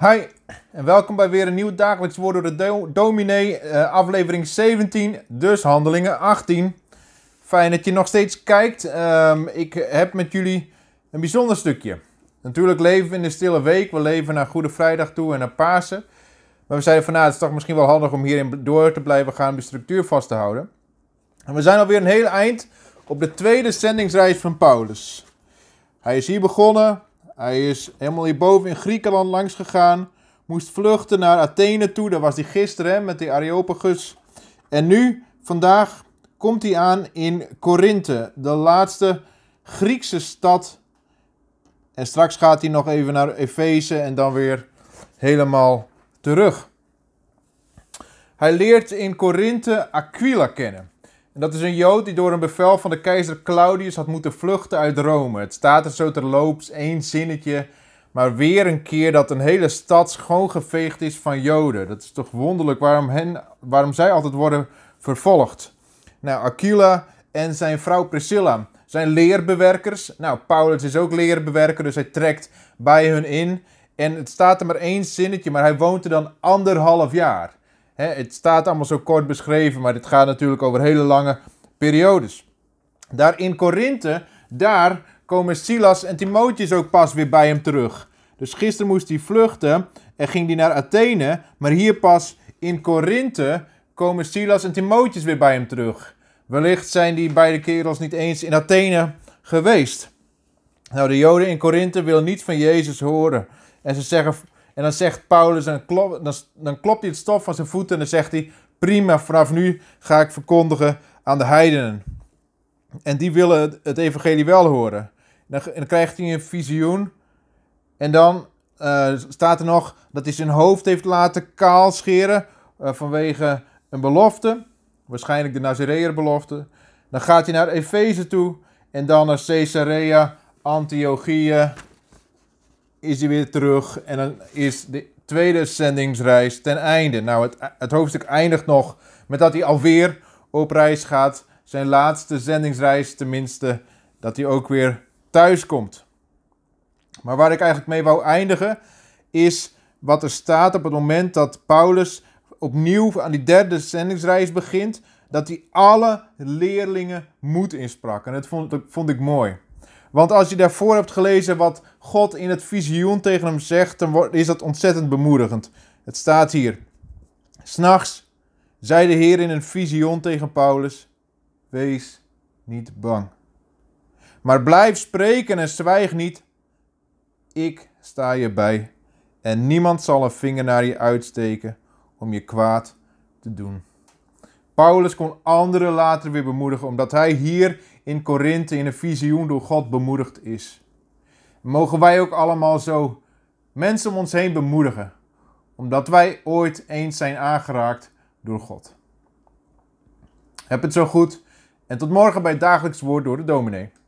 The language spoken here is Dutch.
Hi en welkom bij weer een nieuw dagelijks woord door de do dominee, eh, aflevering 17, dus handelingen 18. Fijn dat je nog steeds kijkt. Ehm, ik heb met jullie een bijzonder stukje. Natuurlijk leven we in de stille week, we leven naar Goede Vrijdag toe en naar Pasen. Maar we zeiden van nou, het is toch misschien wel handig om hierin door te blijven gaan de structuur vast te houden. En we zijn alweer een heel eind op de tweede zendingsreis van Paulus. Hij is hier begonnen, hij is helemaal hierboven in Griekenland langs gegaan. Moest vluchten naar Athene toe. Daar was hij gisteren met de Areopagus. En nu, vandaag, komt hij aan in Korinthe. De laatste Griekse stad. En straks gaat hij nog even naar Efeze en dan weer helemaal terug. Hij leert in Korinthe Aquila kennen. En dat is een Jood die door een bevel van de keizer Claudius had moeten vluchten uit Rome. Het staat er zo terloops één zinnetje, maar weer een keer dat een hele stad schoongeveegd is van Joden. Dat is toch wonderlijk waarom, hen, waarom zij altijd worden vervolgd. Nou, Aquila en zijn vrouw Priscilla zijn leerbewerkers. Nou, Paulus is ook leerbewerker, dus hij trekt bij hun in. En het staat er maar één zinnetje, maar hij woont er dan anderhalf jaar. Hè, het staat allemaal zo kort beschreven, maar dit gaat natuurlijk over hele lange periodes. Daar in Korinthe, daar komen Silas en Timotheus ook pas weer bij hem terug. Dus gisteren moest hij vluchten en ging hij naar Athene, maar hier pas in Korinthe komen Silas en Timotheus weer bij hem terug. Wellicht zijn die beide kerels niet eens in Athene geweest. Nou, de Joden in Korinthe willen niet van Jezus horen. En ze zeggen en dan zegt Paulus, dan, dan, dan klopt hij het stof van zijn voeten en dan zegt hij: Prima, vanaf nu ga ik verkondigen aan de heidenen. En die willen het, evangelie wel horen. En dan, en dan, krijgt hij een visioen. En dan eh, staat er nog dat hij zijn hoofd heeft laten kaal scheren eh, vanwege een belofte. Waarschijnlijk de Nazareer belofte. Dan gaat hij naar Efeze toe en dan naar Caesarea, Antiochieën is hij weer terug. En dan is de tweede zendingsreis ten einde. Nou, het, het hoofdstuk eindigt nog met dat hij alweer op reis gaat. Zijn laatste zendingsreis, tenminste, dat hij ook weer thuis komt. Maar waar ik eigenlijk mee wou eindigen, is wat er staat op het moment dat Paulus opnieuw aan die derde zendingsreis begint. Dat hij alle leerlingen moed insprak. En vond, dat vond ik mooi. Want als je daarvoor hebt gelezen wat God in het visioen tegen hem zegt, dan is dat ontzettend bemoedigend. Het staat hier. S'nachts zei de Heer in een visioen tegen Paulus: Wees niet bang. Maar blijf spreken en zwijg niet. Ik sta je bij en niemand zal een vinger naar je uitsteken om je kwaad te doen. Paulus kon anderen later weer bemoedigen, omdat hij hier in Korinthe in een visioen door God bemoedigd is. Mogen wij ook allemaal zo mensen om ons heen bemoedigen, omdat wij ooit eens zijn aangeraakt door God. Heb het zo goed en tot morgen bij Dagelijks Woord door de Dominee.